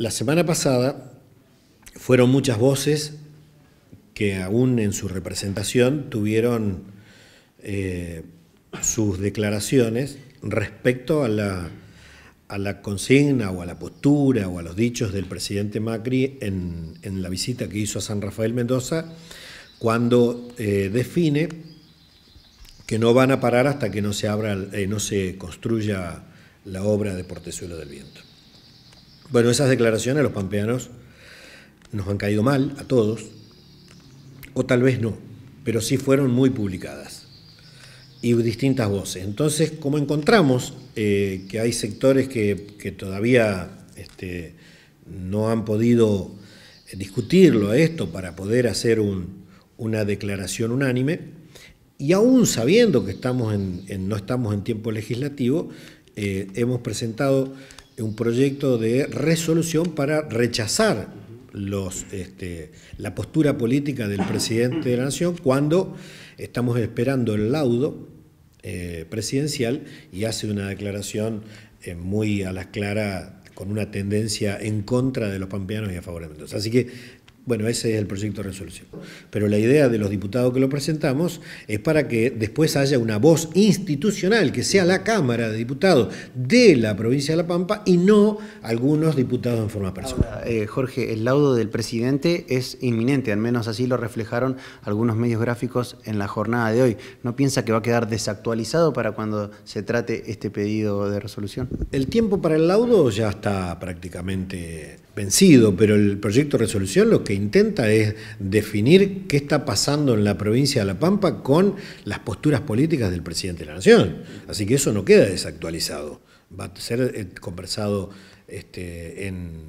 La semana pasada fueron muchas voces que aún en su representación tuvieron eh, sus declaraciones respecto a la, consigna o a la postura o a los dichos del presidente Macri en, la visita que hizo a San Rafael Mendoza cuando eh, define que no van a parar hasta que no se, abra, eh, no se construya la obra de Portezuelo del Viento. Bueno, esas declaraciones a los pampeanos nos han caído mal, a todos, o tal vez no, pero sí fueron muy publicadas y distintas voces. Entonces, como encontramos eh, que hay sectores que, todavía este, no han podido eh, discutirlo a esto para poder hacer una declaración unánime, y aún sabiendo que estamos en, no estamos en tiempo legislativo, eh, hemos presentado un proyecto de resolución para rechazar los, este, la postura política del presidente de la Nación cuando estamos esperando el laudo eh, presidencial y hace una declaración eh, muy a las claras con una tendencia en contra de los pampeanos y a favor de Mendoza. Así que bueno, ese es el proyecto de resolución. Pero la idea de los diputados que lo presentamos es para que después haya una voz institucional, que sea la Cámara de Diputados de la provincia de La Pampa y no algunos diputados en forma personal. Eh, Jorge, el laudo del presidente es inminente, al menos así lo reflejaron algunos medios gráficos en la jornada de hoy. ¿No piensa que va a quedar desactualizado para cuando se trate este pedido de resolución? El tiempo para el laudo ya está prácticamente vencido, pero el proyecto de resolución lo que intenta es definir qué está pasando en la provincia de La Pampa con las posturas políticas del presidente de la Nación. Así que eso no queda desactualizado. Va a ser eh, conversado este, en,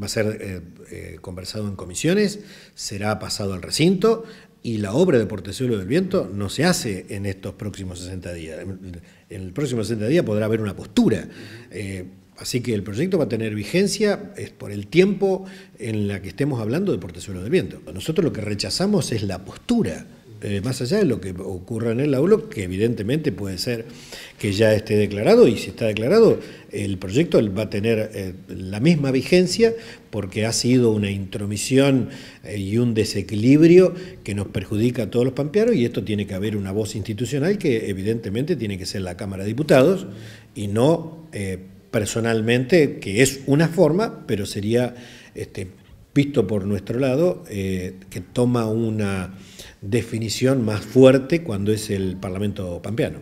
va a ser eh, eh, conversado en comisiones, será pasado al recinto y la obra de Portezuelo del Viento no se hace en estos próximos 60 días. En el próximo 60 días podrá haber una postura. Así que el proyecto va a tener vigencia por el tiempo en la que estemos hablando de portezuelo del viento. Nosotros lo que rechazamos es la postura, eh, más allá de lo que ocurra en el aula, que evidentemente puede ser que ya esté declarado, y si está declarado, el proyecto va a tener eh, la misma vigencia porque ha sido una intromisión eh, y un desequilibrio que nos perjudica a todos los pampeanos, y esto tiene que haber una voz institucional que evidentemente tiene que ser la Cámara de Diputados y no personalmente, que es una forma, pero sería este, visto por nuestro lado, eh, que toma una definición más fuerte cuando es el Parlamento Pampeano.